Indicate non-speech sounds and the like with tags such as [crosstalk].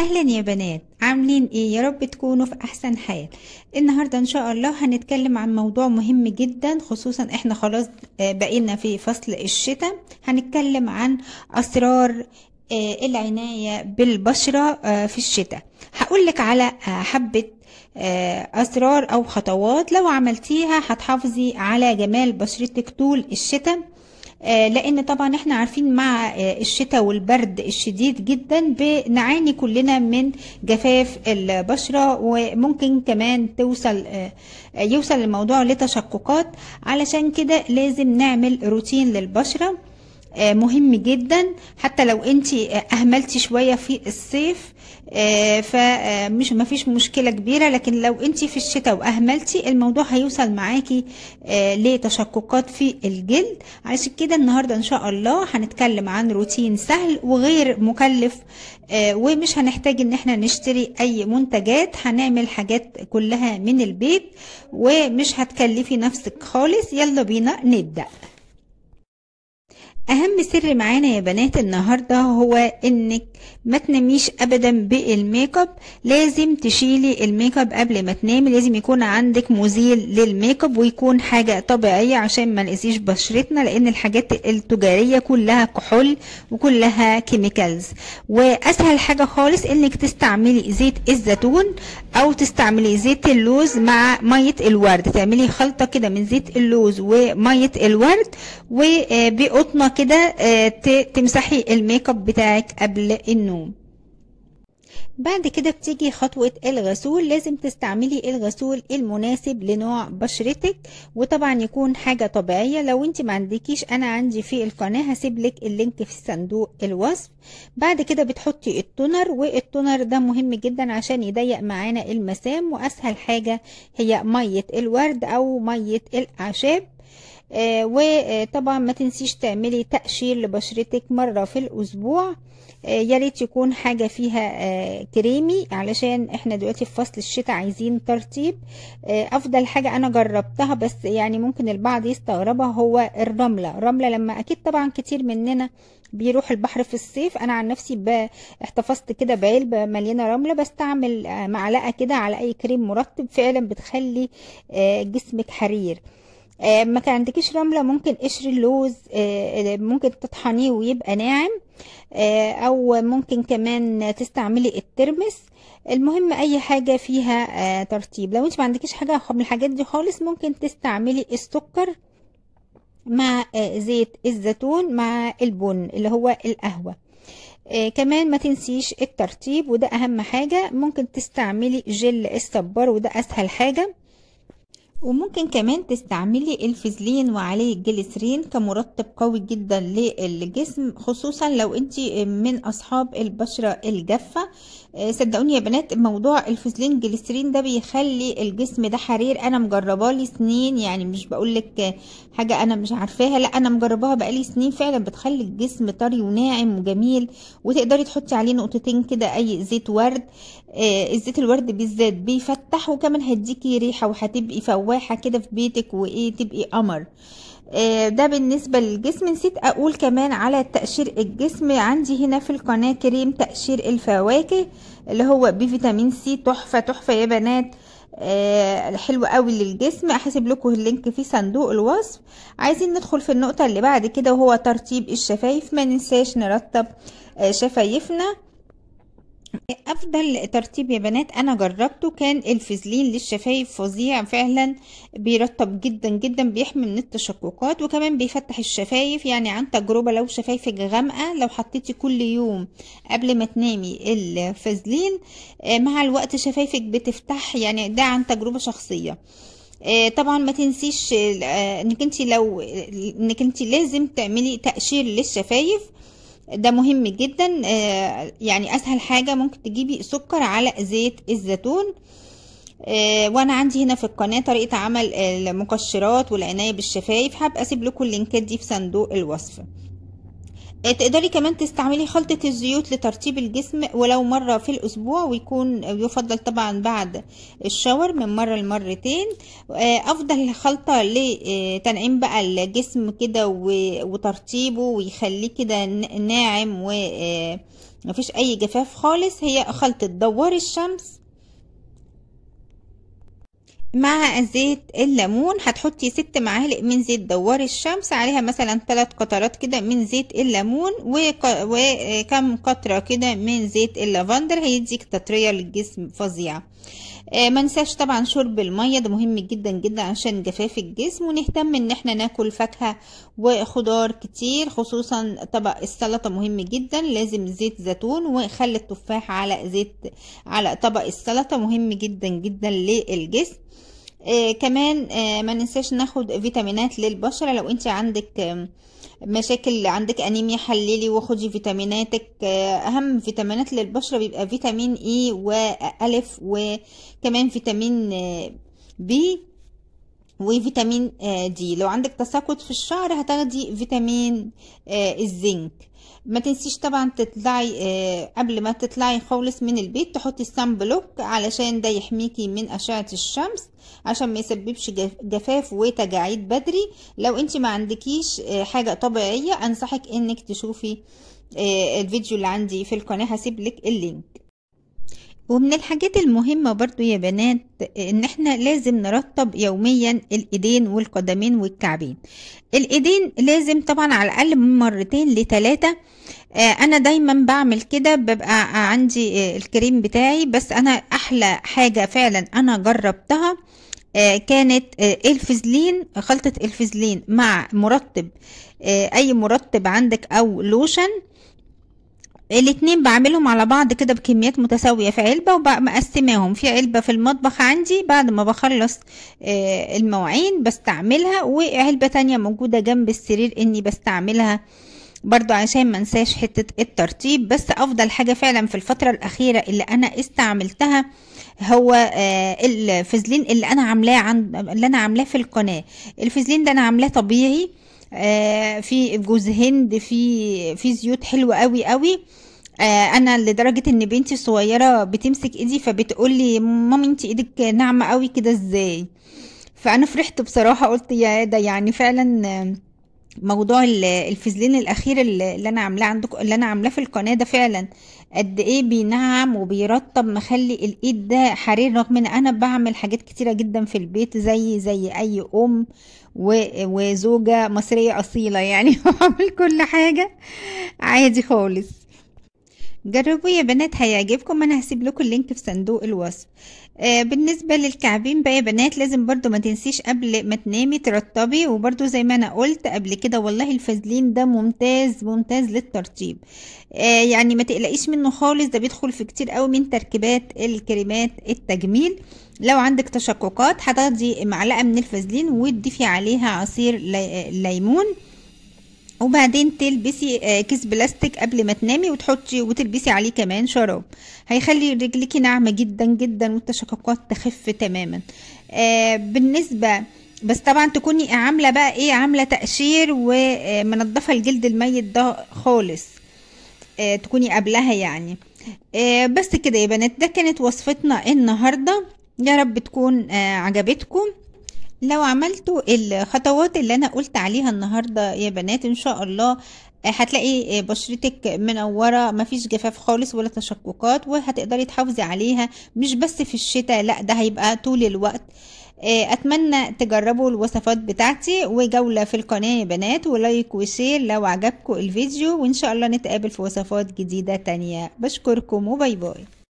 اهلا يا بنات عاملين ايه يا رب تكونوا في احسن حال النهارده ان شاء الله هنتكلم عن موضوع مهم جدا خصوصا احنا خلاص آه، بقينا في فصل الشتاء هنتكلم عن اسرار آه، العنايه بالبشره آه، في الشتاء هقول لك على حبه اسرار او خطوات لو عملتيها هتحافظي على جمال بشرتك طول الشتاء آه، لان طبعا احنا عارفين مع آه، الشتاء والبرد الشديد جدا بنعاني كلنا من جفاف البشره وممكن كمان توصل آه، يوصل الموضوع لتشققات علشان كده لازم نعمل روتين للبشره آه، مهم جدا حتى لو انت آه، اهملتي شويه في الصيف آه، فمش ما فيش مشكله كبيره لكن لو انت في الشتاء واهملتي الموضوع هيوصل معاكي لتشققات في الجلد علشان كده النهارده ان شاء الله هنتكلم عن روتين سهل وغير مكلف ومش هنحتاج ان احنا نشتري اي منتجات هنعمل حاجات كلها من البيت ومش هتكلفي نفسك خالص يلا بينا نبدأ اهم سر معانا يا بنات النهارده هو انك ما تناميش ابدا بالميك اب لازم تشيلي الميك اب قبل ما تنامي لازم يكون عندك مزيل للميك اب ويكون حاجه طبيعيه عشان ما نأذيش بشرتنا لان الحاجات التجاريه كلها كحول وكلها كيميكالز واسهل حاجه خالص انك تستعملي زيت الزيتون او تستعملي زيت اللوز مع ميه الورد تعملي خلطه كده من زيت اللوز وميه الورد وبقطنه آه، كده آه، تمسحي الميك اب بتاعك قبل النوم بعد كده بتيجي خطوة الغسول لازم تستعملي الغسول المناسب لنوع بشرتك وطبعا يكون حاجة طبيعية لو انت ما عندكيش انا عندي في القناة هسيبلك اللينك في صندوق الوصف بعد كده بتحطي التونر والتونر ده مهم جدا عشان يضيق معانا المسام واسهل حاجة هي مية الورد او مية الاعشاب آه، وطبعا ما تنسيش تعملي تقشير لبشرتك مرة في الأسبوع آه، يا ريت يكون حاجة فيها آه، كريمي علشان احنا دلوقتي في فصل الشتاء عايزين ترطيب أفضل حاجة أنا جربتها بس يعني ممكن البعض يستغربها هو الرملة رملة لما أكيد طبعا كتير مننا بيروح البحر في الصيف انا عن نفسي احتفظت كده بعلبه مليانه رمله بستعمل معلقه كده على اي كريم مرطب فعلا بتخلي جسمك حرير آه، ما كان عندكيش رملة ممكن قشر اللوز آه، آه، ممكن تطحنيه ويبقى ناعم او ممكن كمان تستعملي الترمس المهم اي حاجة فيها ترطيب لو انت ما عندكيش حاجة من الحاجات دي خالص ممكن تستعملي السكر مع زيت الزيتون مع البن اللي هو القهوة آه كمان ما تنسيش الترطيب وده اهم حاجة ممكن تستعملي جل الصبار وده اسهل حاجة وممكن كمان تستعملي الفيزلين وعليه الجليسرين كمرطب قوي جدا للجسم خصوصا لو انت من اصحاب البشرة الجافة آه، صدقوني يا بنات موضوع الفيزلين جليسرين ده بيخلي الجسم ده حرير انا مجرباه لي سنين يعني مش بقولك حاجة انا مش عارفاها لا انا مجرباها بقالي سنين فعلا بتخلي الجسم طري وناعم وجميل وتقدري تحطي عليه نقطتين كده اي زيت ورد آه، الزيت الورد بالذات بيفتح وكمان هيديكي ريحة وهتبقي فوق شواحه كده في بيتك وايه تبقي قمر آه، ده بالنسبة للجسم نسيت اقول كمان على تقشير الجسم عندي هنا في القناة كريم تقشير الفواكه اللي هو بفيتامين سي تحفة تحفة يا بنات آه حلو قوي للجسم احسب لكم اللينك في صندوق الوصف عايزين ندخل في النقطة اللي بعد كده وهو ترطيب الشفايف ما ننساش نرطب آه شفايفنا افضل ترطيب يا بنات انا جربته كان الفازلين للشفايف فظيع فعلا بيرطب جدا جدا بيحمي من التشققات وكمان بيفتح الشفايف يعني عن تجربه لو شفايفك غامقه لو حطيتي كل يوم قبل ما تنامي الفازلين آه، مع الوقت شفايفك بتفتح يعني ده عن تجربه شخصيه آه، طبعا ما تنسيش آه، انك انت لو انك انت لازم تعملي تقشير للشفايف ده مهم جدا آه، يعني اسهل حاجة ممكن تجيبي سكر على زيت الزيتون آه، وانا عندي هنا في القناة طريقة عمل المقشرات والعناية بالشفايف هبقى اسيب لكم اللينكات دي في صندوق الوصف آه، تقدري كمان تستعملي خلطة الزيوت لترطيب الجسم ولو مرة في الأسبوع ويكون يفضل طبعا بعد الشاور من مرة لمرتين آه، أفضل خلطة لتنعيم آه، بقى الجسم كده وترطيبه ويخليه كده ناعم ومفيش أي جفاف خالص هي خلطة دوار الشمس مع زيت الليمون هتحطي ست معالق من زيت دوار الشمس عليها مثلا ثلاث قطرات كده من زيت الليمون وكم قطره كده من زيت اللافندر هيديك تطريه للجسم فظيعه آه، ما ننساش طبعا شرب الميه ده مهم جدا جدا عشان جفاف الجسم ونهتم ان احنا ناكل فاكهه وخضار كتير خصوصا طبق السلطه مهم جدا لازم زيت زيتون وخل التفاح على زيت على طبق السلطه مهم جدا جدا للجسم آه كمان آه ما ننساش ناخد فيتامينات للبشرة لو انت عندك مشاكل عندك انيميا حللي وخدي فيتاميناتك آه، اهم فيتامينات للبشرة بيبقى فيتامين اي e والف وكمان فيتامين بي آه، وفيتامين دي آه، لو عندك تساقط في الشعر هتاخدي فيتامين آه، الزنك ما تنسيش طبعا تطلعي آه، قبل ما تطلعي خالص من البيت تحطي السان بلوك علشان ده يحميكي من اشعه الشمس عشان ما يسببش جفاف وتجاعيد بدري لو انت ما عندكيش حاجه طبيعيه انصحك انك تشوفي الفيديو اللي عندي في القناه هسيب لك اللينك ومن الحاجات المهمة برضو يا بنات ان احنا لازم نرطب يوميا الايدين والقدمين والكعبين الايدين لازم طبعا على الاقل مرتين لتلاتة آه، انا دايما بعمل كده ببقى عندي آه، الكريم بتاعي بس انا احلى حاجة فعلا انا جربتها آه، كانت الفزلين خلطة الفزلين مع مرطب اي مرطب عندك او لوشن الاتنين بعملهم على بعض كده بكميات متساوية في علبة وبقسماهم في علبة في المطبخ عندي بعد ما بخلص آه، المواعين بستعملها وعلبة تانية موجودة جنب السرير اني بستعملها برضو عشان ما انساش حتة الترتيب بس افضل حاجة فعلا في الفترة الاخيرة اللي انا استعملتها هو آه، الفزلين اللي انا عاملاه عن... اللي انا عاملاه في القناة الفزلين ده انا عاملاه طبيعي آه، في جوز هند في في زيوت حلوه قوي قوي آه، انا لدرجه ان بنتي الصغيره بتمسك ايدي فبتقول لي مامي انت ايدك ناعمه قوي كده ازاي فانا فرحت بصراحه قلت يا ده يعني فعلا آه، موضوع الفيزلين الاخير اللي انا عاملاه عندكم اللي انا عاملاه في القناه ده فعلا قد ايه بينعم وبيرطب مخلي الايد ده حرير رغم ان انا بعمل حاجات كتيرة جدا في البيت زي زي اي ام وزوجة مصرية اصيلة يعني [laughs] بعمل كل حاجة عادي خالص جربوا يا بنات هيعجبكم انا هسيب لكم اللينك في صندوق الوصف آه، بالنسبة للكعبين بقى يا بنات لازم برضو ما تنسيش قبل ما تنامي ترطبي وبرضو زي ما انا قلت قبل كده والله الفازلين ده ممتاز ممتاز للترطيب آه، يعني ما تقلقيش منه خالص ده بيدخل في كتير قوي من تركيبات الكريمات التجميل لو عندك تشققات هتاخدي معلقة من الفازلين وتضيفي عليها عصير ليمون وبعدين تلبسي آه، كيس بلاستيك قبل ما تنامي وتحطي وتلبسي عليه كمان شراب هيخلي رجليكي ناعمه جدا جدا والتشققات تخف تماما آه، بالنسبه بس طبعا تكوني عامله بقى ايه عامله تقشير ومنضفه الجلد الميت ده خالص آه، تكوني قبلها يعني بس كده يا بنات ده كانت وصفتنا النهارده يا رب تكون عجبتكم لو عملتوا الخطوات اللي انا قلت عليها النهارده يا بنات ان شاء الله آه، هتلاقي آه، بشرتك منوره مفيش جفاف خالص ولا تشققات وهتقدري تحافظي عليها مش بس في الشتاء لا ده هيبقى طول الوقت آه، اتمنى تجربوا الوصفات بتاعتي وجوله في القناه يا بنات ولايك وشير لو عجبكم الفيديو وان شاء الله نتقابل في وصفات جديده تانية بشكركم وباي باي